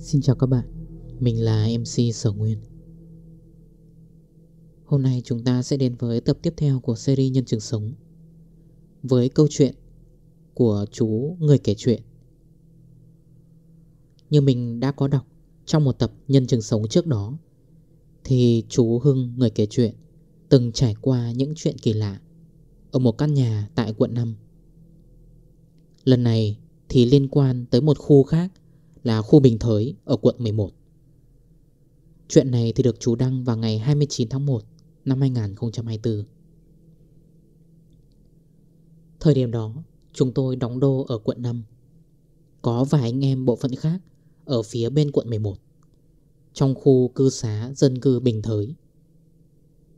Xin chào các bạn, mình là MC Sở Nguyên Hôm nay chúng ta sẽ đến với tập tiếp theo của series Nhân chứng sống Với câu chuyện của chú Người Kể Chuyện Như mình đã có đọc trong một tập Nhân chứng sống trước đó Thì chú Hưng Người Kể Chuyện từng trải qua những chuyện kỳ lạ Ở một căn nhà tại quận 5 Lần này thì liên quan tới một khu khác là khu Bình Thới ở quận 11. Chuyện này thì được chú đăng vào ngày 29 tháng 1 năm 2024. Thời điểm đó, chúng tôi đóng đô ở quận 5. Có vài anh em bộ phận khác ở phía bên quận 11, trong khu cư xá dân cư Bình Thới.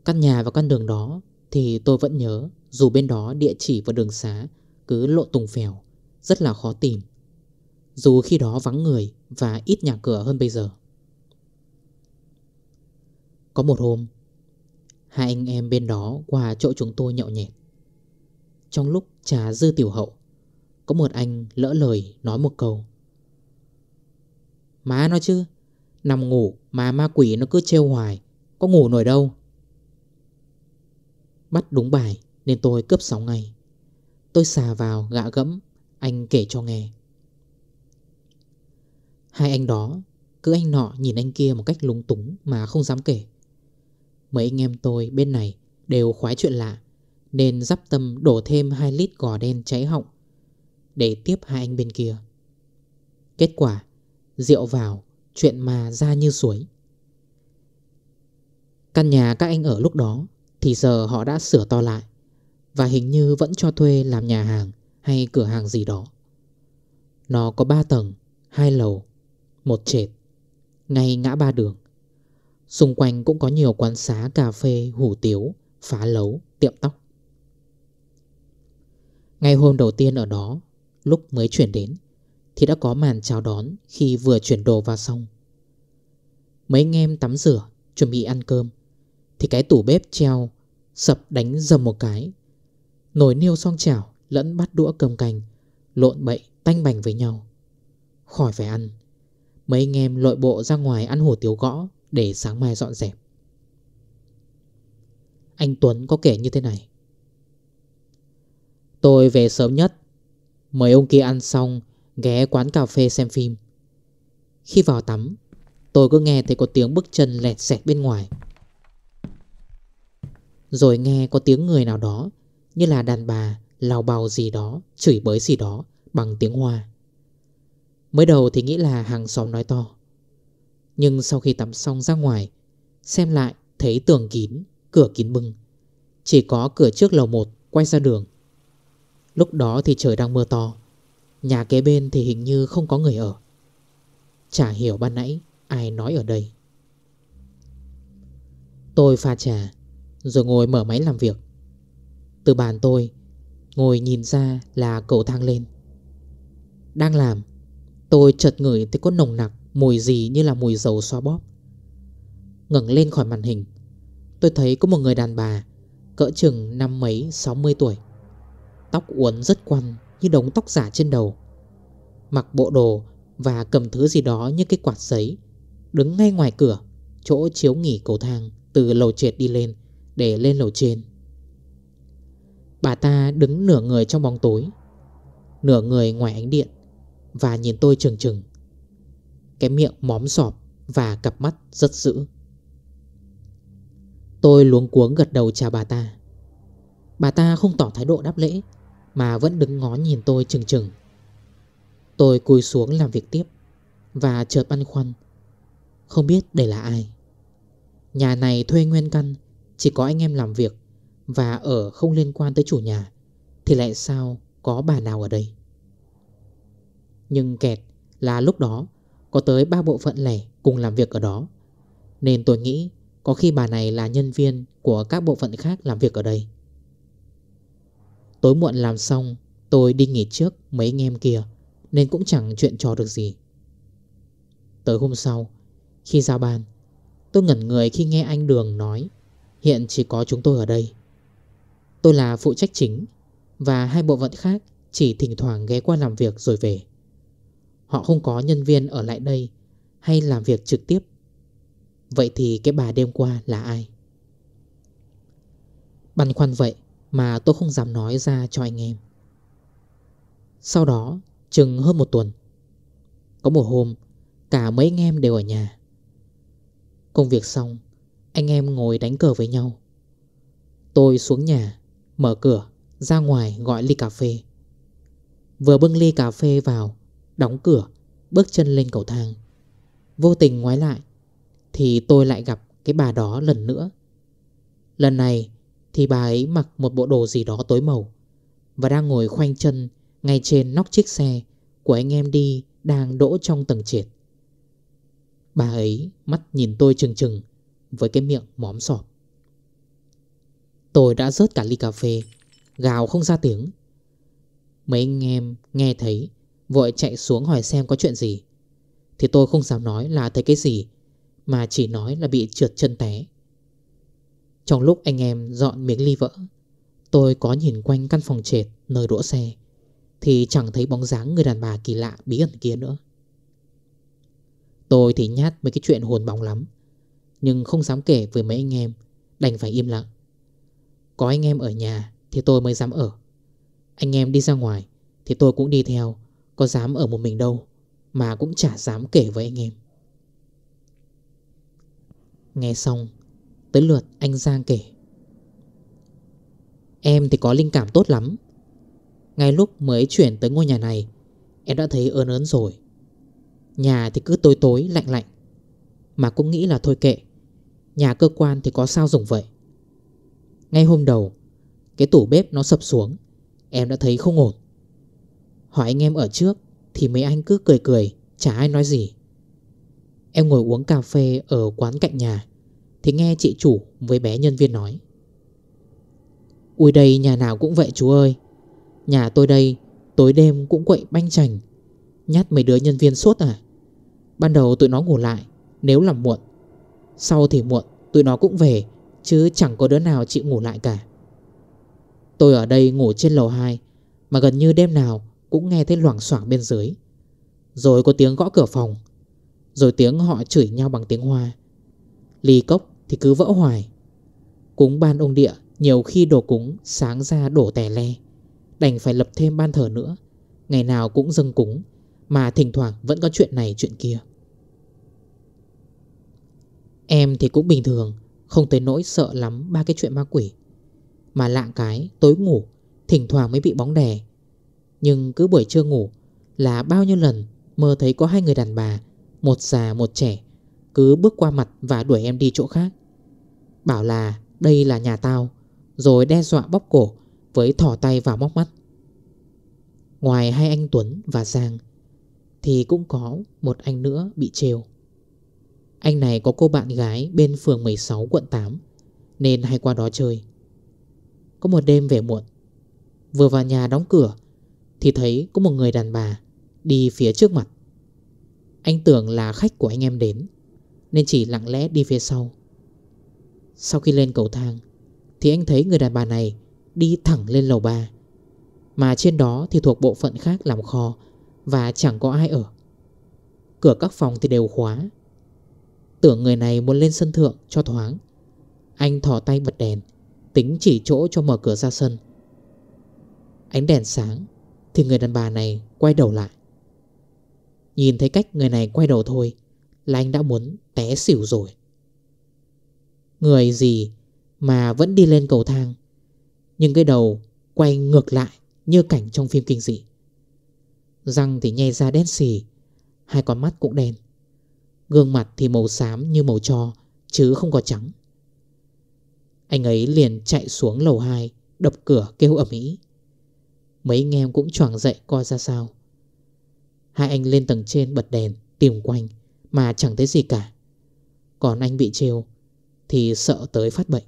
Căn nhà và con đường đó thì tôi vẫn nhớ dù bên đó địa chỉ và đường xá cứ lộ tùng phèo, rất là khó tìm dù khi đó vắng người và ít nhà cửa hơn bây giờ. Có một hôm, hai anh em bên đó qua chỗ chúng tôi nhậu nhẹt. Trong lúc trà dư tiểu hậu, có một anh lỡ lời nói một câu. Má nói chứ, nằm ngủ mà ma quỷ nó cứ trêu hoài, có ngủ nổi đâu. Bắt đúng bài nên tôi cướp sóng ngay. Tôi xà vào gạ gẫm, anh kể cho nghe. Hai anh đó cứ anh nọ nhìn anh kia một cách lúng túng mà không dám kể. Mấy anh em tôi bên này đều khoái chuyện lạ nên dắp tâm đổ thêm 2 lít gò đen cháy họng để tiếp hai anh bên kia. Kết quả, rượu vào, chuyện mà ra như suối. Căn nhà các anh ở lúc đó thì giờ họ đã sửa to lại và hình như vẫn cho thuê làm nhà hàng hay cửa hàng gì đó. Nó có 3 tầng, 2 lầu một trệt Ngay ngã ba đường Xung quanh cũng có nhiều quán xá cà phê, hủ tiếu, phá lấu, tiệm tóc Ngày hôm đầu tiên ở đó Lúc mới chuyển đến Thì đã có màn chào đón khi vừa chuyển đồ vào xong Mấy anh em tắm rửa Chuẩn bị ăn cơm Thì cái tủ bếp treo Sập đánh dầm một cái Nồi niêu song chảo lẫn bắt đũa cầm cành Lộn bậy tanh bành với nhau Khỏi phải ăn Mấy anh em lội bộ ra ngoài ăn hủ tiếu gõ Để sáng mai dọn dẹp Anh Tuấn có kể như thế này Tôi về sớm nhất Mời ông kia ăn xong Ghé quán cà phê xem phim Khi vào tắm Tôi cứ nghe thấy có tiếng bước chân lẹt xẹt bên ngoài Rồi nghe có tiếng người nào đó Như là đàn bà Lào bào gì đó Chửi bới gì đó Bằng tiếng hoa Mới đầu thì nghĩ là hàng xóm nói to Nhưng sau khi tắm xong ra ngoài Xem lại thấy tường kín Cửa kín bưng Chỉ có cửa trước lầu 1 quay ra đường Lúc đó thì trời đang mưa to Nhà kế bên thì hình như không có người ở Chả hiểu ban nãy ai nói ở đây Tôi pha trà Rồi ngồi mở máy làm việc Từ bàn tôi Ngồi nhìn ra là cầu thang lên Đang làm Tôi chợt ngửi thấy có nồng nặc Mùi gì như là mùi dầu xoa bóp ngẩng lên khỏi màn hình Tôi thấy có một người đàn bà Cỡ chừng năm mấy 60 tuổi Tóc uốn rất quăn Như đống tóc giả trên đầu Mặc bộ đồ Và cầm thứ gì đó như cái quạt giấy Đứng ngay ngoài cửa Chỗ chiếu nghỉ cầu thang Từ lầu trệt đi lên Để lên lầu trên Bà ta đứng nửa người trong bóng tối Nửa người ngoài ánh điện và nhìn tôi chừng chừng, Cái miệng móm sọp Và cặp mắt rất dữ Tôi luống cuống gật đầu chào bà ta Bà ta không tỏ thái độ đáp lễ Mà vẫn đứng ngó nhìn tôi chừng chừng Tôi cúi xuống làm việc tiếp Và chợt băn khoăn Không biết đây là ai Nhà này thuê nguyên căn Chỉ có anh em làm việc Và ở không liên quan tới chủ nhà Thì lại sao có bà nào ở đây nhưng kẹt là lúc đó Có tới 3 bộ phận lẻ cùng làm việc ở đó Nên tôi nghĩ Có khi bà này là nhân viên Của các bộ phận khác làm việc ở đây Tối muộn làm xong Tôi đi nghỉ trước mấy anh em kia Nên cũng chẳng chuyện trò được gì Tới hôm sau Khi ra bàn Tôi ngẩn người khi nghe anh Đường nói Hiện chỉ có chúng tôi ở đây Tôi là phụ trách chính Và hai bộ phận khác chỉ thỉnh thoảng ghé qua làm việc rồi về Họ không có nhân viên ở lại đây Hay làm việc trực tiếp Vậy thì cái bà đêm qua là ai? Băn khoăn vậy mà tôi không dám nói ra cho anh em Sau đó chừng hơn một tuần Có một hôm Cả mấy anh em đều ở nhà Công việc xong Anh em ngồi đánh cờ với nhau Tôi xuống nhà Mở cửa Ra ngoài gọi ly cà phê Vừa bưng ly cà phê vào đóng cửa, bước chân lên cầu thang. Vô tình ngoái lại, thì tôi lại gặp cái bà đó lần nữa. Lần này thì bà ấy mặc một bộ đồ gì đó tối màu và đang ngồi khoanh chân ngay trên nóc chiếc xe của anh em đi đang đỗ trong tầng trệt. Bà ấy mắt nhìn tôi chừng chừng với cái miệng móm sọp. Tôi đã rớt cả ly cà phê, gào không ra tiếng. Mấy anh em nghe thấy Vội chạy xuống hỏi xem có chuyện gì Thì tôi không dám nói là thấy cái gì Mà chỉ nói là bị trượt chân té Trong lúc anh em dọn miếng ly vỡ Tôi có nhìn quanh căn phòng trệt nơi đỗ xe Thì chẳng thấy bóng dáng người đàn bà kỳ lạ bí ẩn kia nữa Tôi thì nhát mấy cái chuyện hồn bóng lắm Nhưng không dám kể với mấy anh em Đành phải im lặng Có anh em ở nhà thì tôi mới dám ở Anh em đi ra ngoài Thì tôi cũng đi theo có dám ở một mình đâu Mà cũng chả dám kể với anh em Nghe xong Tới lượt anh Giang kể Em thì có linh cảm tốt lắm Ngay lúc mới chuyển tới ngôi nhà này Em đã thấy ớn ớn rồi Nhà thì cứ tối tối lạnh lạnh Mà cũng nghĩ là thôi kệ Nhà cơ quan thì có sao dùng vậy Ngay hôm đầu Cái tủ bếp nó sập xuống Em đã thấy không ổn Hỏi anh em ở trước Thì mấy anh cứ cười cười Chả ai nói gì Em ngồi uống cà phê ở quán cạnh nhà Thì nghe chị chủ với bé nhân viên nói Ui đây nhà nào cũng vậy chú ơi Nhà tôi đây Tối đêm cũng quậy banh chành Nhát mấy đứa nhân viên suốt à Ban đầu tụi nó ngủ lại Nếu làm muộn Sau thì muộn tụi nó cũng về Chứ chẳng có đứa nào chịu ngủ lại cả Tôi ở đây ngủ trên lầu 2 Mà gần như đêm nào cũng nghe thấy loảng xoảng bên dưới Rồi có tiếng gõ cửa phòng Rồi tiếng họ chửi nhau bằng tiếng hoa Ly cốc thì cứ vỡ hoài Cúng ban ông địa Nhiều khi đổ cúng sáng ra đổ tè le Đành phải lập thêm ban thờ nữa Ngày nào cũng dâng cúng Mà thỉnh thoảng vẫn có chuyện này chuyện kia Em thì cũng bình thường Không tới nỗi sợ lắm ba cái chuyện ma quỷ Mà lạng cái tối ngủ Thỉnh thoảng mới bị bóng đè nhưng cứ buổi trưa ngủ là bao nhiêu lần mơ thấy có hai người đàn bà, một già một trẻ, cứ bước qua mặt và đuổi em đi chỗ khác. Bảo là đây là nhà tao, rồi đe dọa bóp cổ với thỏ tay vào móc mắt. Ngoài hai anh Tuấn và Giang thì cũng có một anh nữa bị trêu. Anh này có cô bạn gái bên phường 16 quận 8 nên hay qua đó chơi. Có một đêm về muộn, vừa vào nhà đóng cửa thì thấy có một người đàn bà Đi phía trước mặt Anh tưởng là khách của anh em đến Nên chỉ lặng lẽ đi phía sau Sau khi lên cầu thang Thì anh thấy người đàn bà này Đi thẳng lên lầu 3 Mà trên đó thì thuộc bộ phận khác làm kho Và chẳng có ai ở Cửa các phòng thì đều khóa Tưởng người này muốn lên sân thượng cho thoáng Anh thỏ tay bật đèn Tính chỉ chỗ cho mở cửa ra sân Ánh đèn sáng thì người đàn bà này quay đầu lại Nhìn thấy cách người này quay đầu thôi Là anh đã muốn té xỉu rồi Người gì mà vẫn đi lên cầu thang Nhưng cái đầu quay ngược lại Như cảnh trong phim kinh dị Răng thì nhai ra đen xì Hai con mắt cũng đen Gương mặt thì màu xám như màu cho Chứ không có trắng Anh ấy liền chạy xuống lầu 2 Đập cửa kêu ẩm ý Mấy anh em cũng choảng dậy coi ra sao Hai anh lên tầng trên bật đèn Tìm quanh Mà chẳng thấy gì cả Còn anh bị trêu Thì sợ tới phát bệnh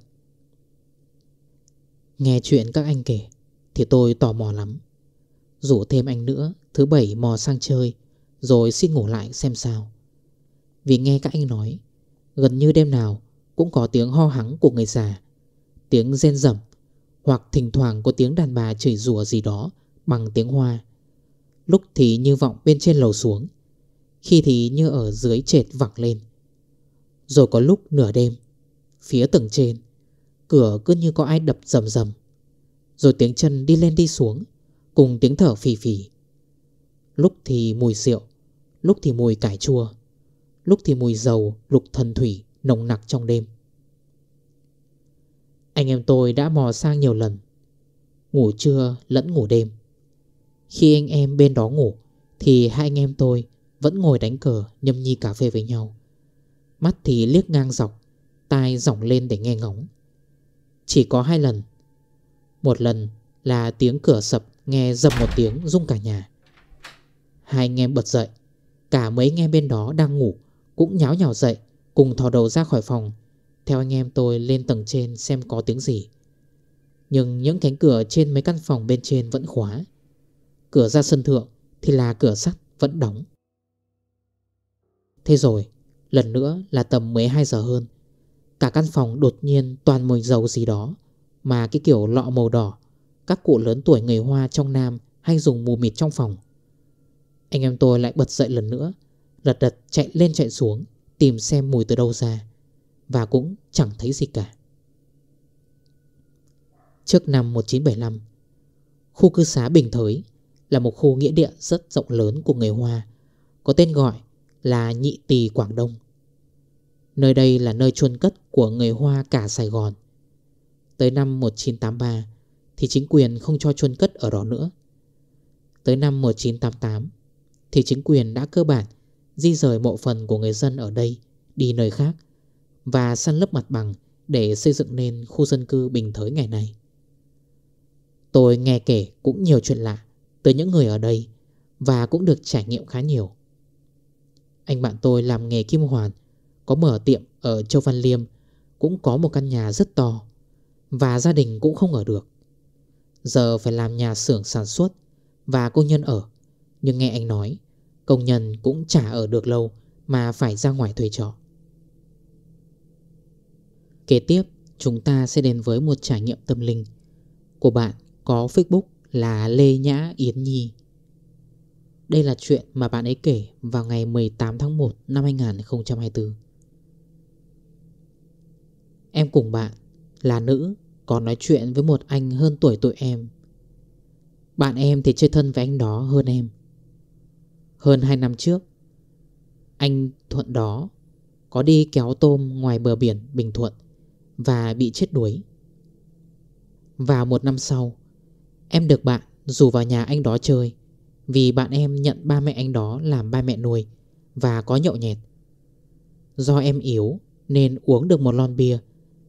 Nghe chuyện các anh kể Thì tôi tò mò lắm Rủ thêm anh nữa Thứ bảy mò sang chơi Rồi xin ngủ lại xem sao Vì nghe các anh nói Gần như đêm nào Cũng có tiếng ho hắng của người già Tiếng rên rẩm hoặc thỉnh thoảng có tiếng đàn bà chửi rủa gì đó Bằng tiếng hoa Lúc thì như vọng bên trên lầu xuống Khi thì như ở dưới trệt vẳng lên Rồi có lúc nửa đêm Phía tầng trên Cửa cứ như có ai đập rầm rầm Rồi tiếng chân đi lên đi xuống Cùng tiếng thở phì phì Lúc thì mùi rượu Lúc thì mùi cải chua Lúc thì mùi dầu lục thần thủy Nồng nặc trong đêm anh em tôi đã mò sang nhiều lần Ngủ trưa lẫn ngủ đêm Khi anh em bên đó ngủ Thì hai anh em tôi Vẫn ngồi đánh cờ nhâm nhi cà phê với nhau Mắt thì liếc ngang dọc Tai dỏng lên để nghe ngóng Chỉ có hai lần Một lần là tiếng cửa sập Nghe dầm một tiếng rung cả nhà Hai anh em bật dậy Cả mấy anh em bên đó đang ngủ Cũng nháo nhào dậy Cùng thò đầu ra khỏi phòng theo anh em tôi lên tầng trên xem có tiếng gì Nhưng những cánh cửa trên mấy căn phòng bên trên vẫn khóa Cửa ra sân thượng thì là cửa sắt vẫn đóng Thế rồi lần nữa là tầm 12 giờ hơn Cả căn phòng đột nhiên toàn mùi dầu gì đó Mà cái kiểu lọ màu đỏ Các cụ lớn tuổi người Hoa trong Nam hay dùng mù mịt trong phòng Anh em tôi lại bật dậy lần nữa Lật đật chạy lên chạy xuống Tìm xem mùi từ đâu ra và cũng chẳng thấy gì cả. Trước năm 1975, khu cư xá Bình Thới là một khu nghĩa địa rất rộng lớn của người Hoa, có tên gọi là Nhị Tỳ Quảng Đông. Nơi đây là nơi chôn cất của người Hoa cả Sài Gòn. Tới năm 1983 thì chính quyền không cho chôn cất ở đó nữa. Tới năm 1988 thì chính quyền đã cơ bản di rời mộ phần của người dân ở đây đi nơi khác và săn lấp mặt bằng để xây dựng nên khu dân cư bình thới ngày nay. Tôi nghe kể cũng nhiều chuyện lạ từ những người ở đây và cũng được trải nghiệm khá nhiều. Anh bạn tôi làm nghề kim hoàn, có mở tiệm ở Châu Văn Liêm, cũng có một căn nhà rất to và gia đình cũng không ở được. Giờ phải làm nhà xưởng sản xuất và công nhân ở, nhưng nghe anh nói, công nhân cũng chả ở được lâu mà phải ra ngoài thuê trọ. Kế tiếp, chúng ta sẽ đến với một trải nghiệm tâm linh của bạn có Facebook là Lê Nhã Yến Nhi. Đây là chuyện mà bạn ấy kể vào ngày 18 tháng 1 năm 2024. Em cùng bạn là nữ có nói chuyện với một anh hơn tuổi tụi em. Bạn em thì chơi thân với anh đó hơn em. Hơn 2 năm trước, anh Thuận đó có đi kéo tôm ngoài bờ biển Bình Thuận và bị chết đuối. Vào một năm sau, em được bạn rủ vào nhà anh đó chơi vì bạn em nhận ba mẹ anh đó làm ba mẹ nuôi và có nhậu nhẹt. Do em yếu nên uống được một lon bia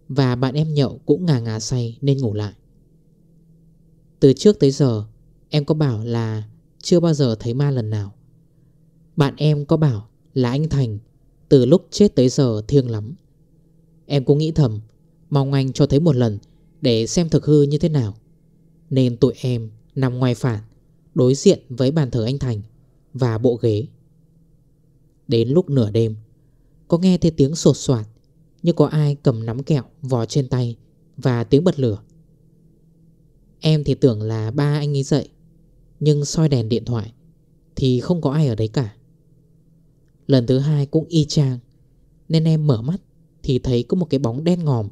và bạn em nhậu cũng ngà ngà say nên ngủ lại. Từ trước tới giờ em có bảo là chưa bao giờ thấy ma lần nào. Bạn em có bảo là anh Thành từ lúc chết tới giờ thiêng lắm. Em cũng nghĩ thầm Mong anh cho thấy một lần Để xem thực hư như thế nào Nên tụi em nằm ngoài phản Đối diện với bàn thờ anh Thành Và bộ ghế Đến lúc nửa đêm Có nghe thấy tiếng sột soạt Như có ai cầm nắm kẹo vò trên tay Và tiếng bật lửa Em thì tưởng là ba anh ấy dậy Nhưng soi đèn điện thoại Thì không có ai ở đấy cả Lần thứ hai cũng y chang Nên em mở mắt Thì thấy có một cái bóng đen ngòm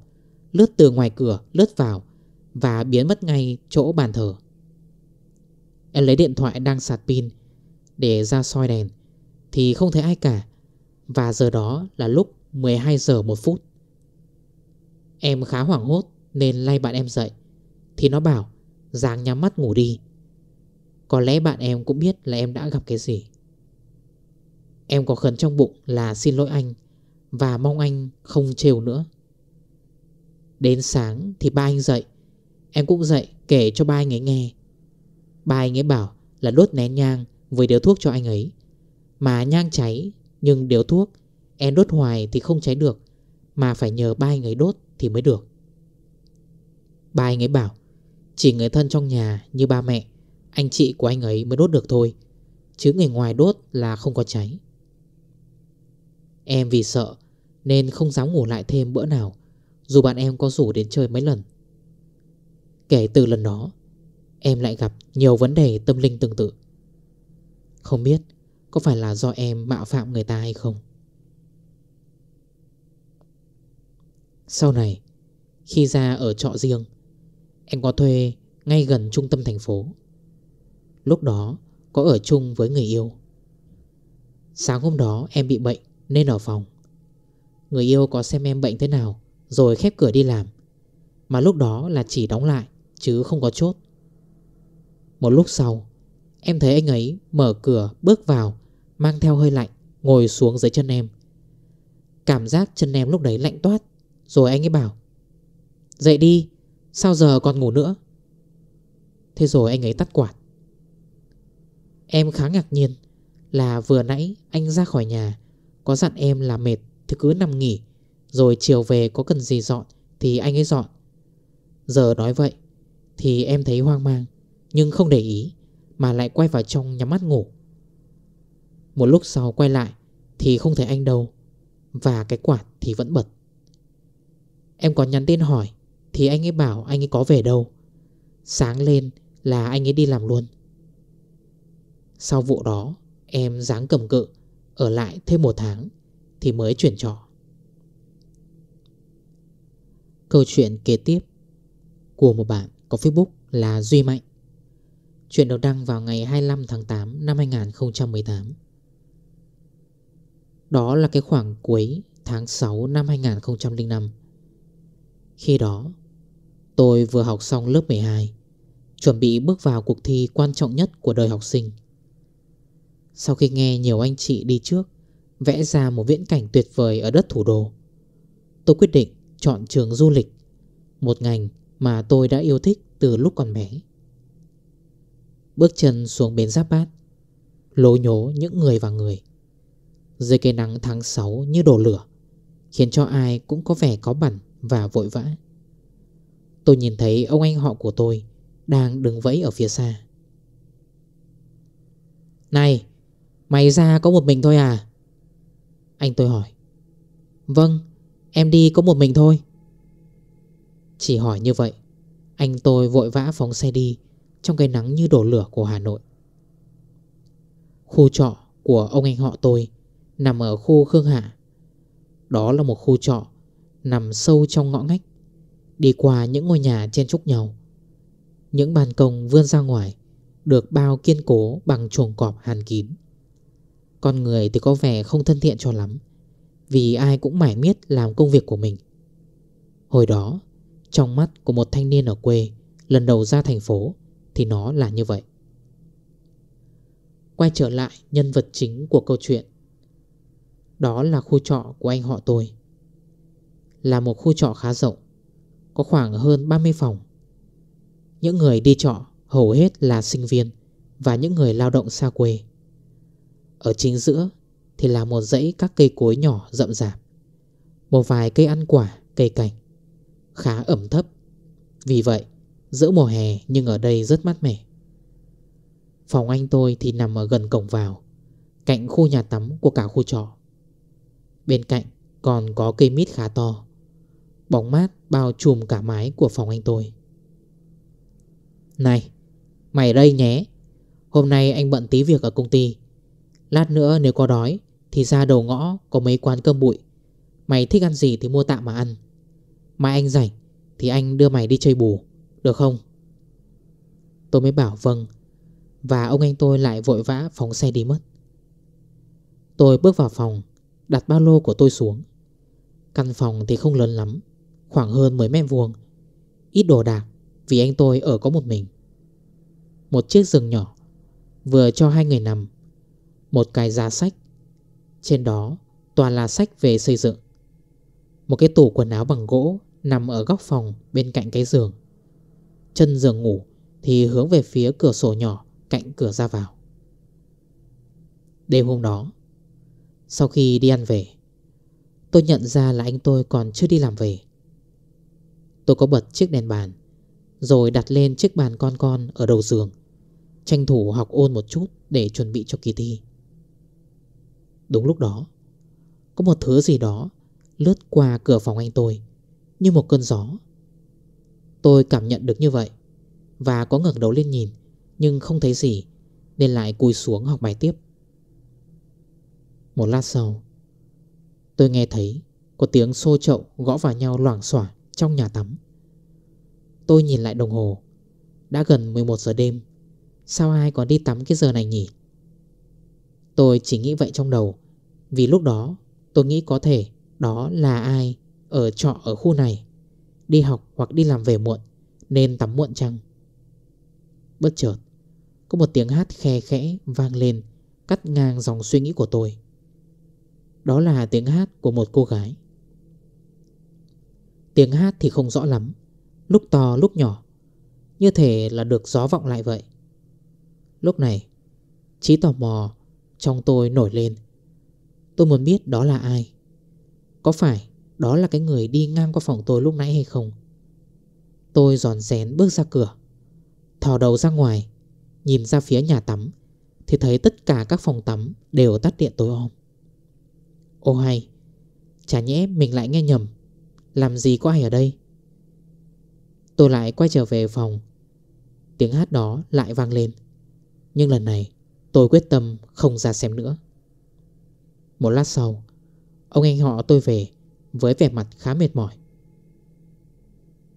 lướt từ ngoài cửa lướt vào và biến mất ngay chỗ bàn thờ. Em lấy điện thoại đang sạc pin để ra soi đèn thì không thấy ai cả và giờ đó là lúc 12 giờ 1 phút. Em khá hoảng hốt nên lay bạn em dậy thì nó bảo Giang nhắm mắt ngủ đi. Có lẽ bạn em cũng biết là em đã gặp cái gì. Em có khẩn trong bụng là xin lỗi anh và mong anh không trêu nữa. Đến sáng thì ba anh dậy Em cũng dậy kể cho ba anh ấy nghe Ba anh ấy bảo là đốt nén nhang Với điếu thuốc cho anh ấy Mà nhang cháy Nhưng điếu thuốc em đốt hoài thì không cháy được Mà phải nhờ ba anh ấy đốt thì mới được Ba anh ấy bảo Chỉ người thân trong nhà như ba mẹ Anh chị của anh ấy mới đốt được thôi Chứ người ngoài đốt là không có cháy Em vì sợ Nên không dám ngủ lại thêm bữa nào dù bạn em có rủ đến chơi mấy lần Kể từ lần đó Em lại gặp nhiều vấn đề tâm linh tương tự Không biết Có phải là do em mạo phạm người ta hay không Sau này Khi ra ở trọ riêng Em có thuê ngay gần trung tâm thành phố Lúc đó có ở chung với người yêu Sáng hôm đó em bị bệnh nên ở phòng Người yêu có xem em bệnh thế nào rồi khép cửa đi làm Mà lúc đó là chỉ đóng lại Chứ không có chốt Một lúc sau Em thấy anh ấy mở cửa bước vào Mang theo hơi lạnh Ngồi xuống dưới chân em Cảm giác chân em lúc đấy lạnh toát Rồi anh ấy bảo Dậy đi Sao giờ còn ngủ nữa Thế rồi anh ấy tắt quạt Em khá ngạc nhiên Là vừa nãy anh ra khỏi nhà Có dặn em là mệt Thì cứ nằm nghỉ rồi chiều về có cần gì dọn Thì anh ấy dọn Giờ nói vậy Thì em thấy hoang mang Nhưng không để ý Mà lại quay vào trong nhắm mắt ngủ Một lúc sau quay lại Thì không thấy anh đâu Và cái quạt thì vẫn bật Em có nhắn tin hỏi Thì anh ấy bảo anh ấy có về đâu Sáng lên là anh ấy đi làm luôn Sau vụ đó Em dáng cầm cự Ở lại thêm một tháng Thì mới chuyển trò Câu chuyện kế tiếp của một bạn có Facebook là Duy Mạnh Chuyện được đăng vào ngày 25 tháng 8 năm 2018 Đó là cái khoảng cuối tháng 6 năm 2005 Khi đó tôi vừa học xong lớp 12 Chuẩn bị bước vào cuộc thi quan trọng nhất của đời học sinh Sau khi nghe nhiều anh chị đi trước Vẽ ra một viễn cảnh tuyệt vời ở đất thủ đô Tôi quyết định chọn trường du lịch, một ngành mà tôi đã yêu thích từ lúc còn bé. Bước chân xuống bến Giáp Bát, lố nhố những người và người. Dưới cây nắng tháng 6 như đổ lửa, khiến cho ai cũng có vẻ có bẩn và vội vã. Tôi nhìn thấy ông anh họ của tôi đang đứng vẫy ở phía xa. Này, mày ra có một mình thôi à? Anh tôi hỏi. Vâng, Em đi có một mình thôi Chỉ hỏi như vậy Anh tôi vội vã phóng xe đi Trong cái nắng như đổ lửa của Hà Nội Khu trọ của ông anh họ tôi Nằm ở khu Khương Hạ Đó là một khu trọ Nằm sâu trong ngõ ngách Đi qua những ngôi nhà chen trúc nhau Những bàn công vươn ra ngoài Được bao kiên cố bằng chuồng cọp hàn kín Con người thì có vẻ không thân thiện cho lắm vì ai cũng mải miết làm công việc của mình Hồi đó Trong mắt của một thanh niên ở quê Lần đầu ra thành phố Thì nó là như vậy Quay trở lại nhân vật chính của câu chuyện Đó là khu trọ của anh họ tôi Là một khu trọ khá rộng Có khoảng hơn 30 phòng Những người đi trọ hầu hết là sinh viên Và những người lao động xa quê Ở chính giữa thì là một dãy các cây cối nhỏ rậm rạp. Một vài cây ăn quả, cây cành. Khá ẩm thấp. Vì vậy, giữa mùa hè nhưng ở đây rất mát mẻ. Phòng anh tôi thì nằm ở gần cổng vào, cạnh khu nhà tắm của cả khu trọ. Bên cạnh còn có cây mít khá to. Bóng mát bao trùm cả mái của phòng anh tôi. Này, mày đây nhé. Hôm nay anh bận tí việc ở công ty Lát nữa nếu có đói Thì ra đầu ngõ có mấy quán cơm bụi Mày thích ăn gì thì mua tạm mà ăn Mai anh rảnh Thì anh đưa mày đi chơi bù Được không Tôi mới bảo vâng Và ông anh tôi lại vội vã phóng xe đi mất Tôi bước vào phòng Đặt ba lô của tôi xuống Căn phòng thì không lớn lắm Khoảng hơn 10 mét vuông Ít đồ đạc Vì anh tôi ở có một mình Một chiếc giường nhỏ Vừa cho hai người nằm một cái giá sách. Trên đó toàn là sách về xây dựng. Một cái tủ quần áo bằng gỗ nằm ở góc phòng bên cạnh cái giường. Chân giường ngủ thì hướng về phía cửa sổ nhỏ cạnh cửa ra vào. Đêm hôm đó, sau khi đi ăn về, tôi nhận ra là anh tôi còn chưa đi làm về. Tôi có bật chiếc đèn bàn, rồi đặt lên chiếc bàn con con ở đầu giường, tranh thủ học ôn một chút để chuẩn bị cho kỳ thi. Đúng lúc đó Có một thứ gì đó lướt qua cửa phòng anh tôi Như một cơn gió Tôi cảm nhận được như vậy Và có ngẩng đầu lên nhìn Nhưng không thấy gì Nên lại cùi xuống học bài tiếp Một lát sau Tôi nghe thấy Có tiếng xô chậu gõ vào nhau loảng xỏa Trong nhà tắm Tôi nhìn lại đồng hồ Đã gần 11 giờ đêm Sao ai còn đi tắm cái giờ này nhỉ Tôi chỉ nghĩ vậy trong đầu vì lúc đó tôi nghĩ có thể đó là ai ở trọ ở khu này Đi học hoặc đi làm về muộn Nên tắm muộn chăng Bất chợt Có một tiếng hát khe khẽ vang lên Cắt ngang dòng suy nghĩ của tôi Đó là tiếng hát của một cô gái Tiếng hát thì không rõ lắm Lúc to lúc nhỏ Như thể là được gió vọng lại vậy Lúc này Chí tò mò Trong tôi nổi lên Tôi muốn biết đó là ai Có phải đó là cái người đi ngang qua phòng tôi lúc nãy hay không Tôi giòn rén bước ra cửa Thò đầu ra ngoài Nhìn ra phía nhà tắm Thì thấy tất cả các phòng tắm đều tắt điện tối om Ô hay Chả nhẽ mình lại nghe nhầm Làm gì có ai ở đây Tôi lại quay trở về phòng Tiếng hát đó lại vang lên Nhưng lần này tôi quyết tâm không ra xem nữa một lát sau Ông anh họ tôi về Với vẻ mặt khá mệt mỏi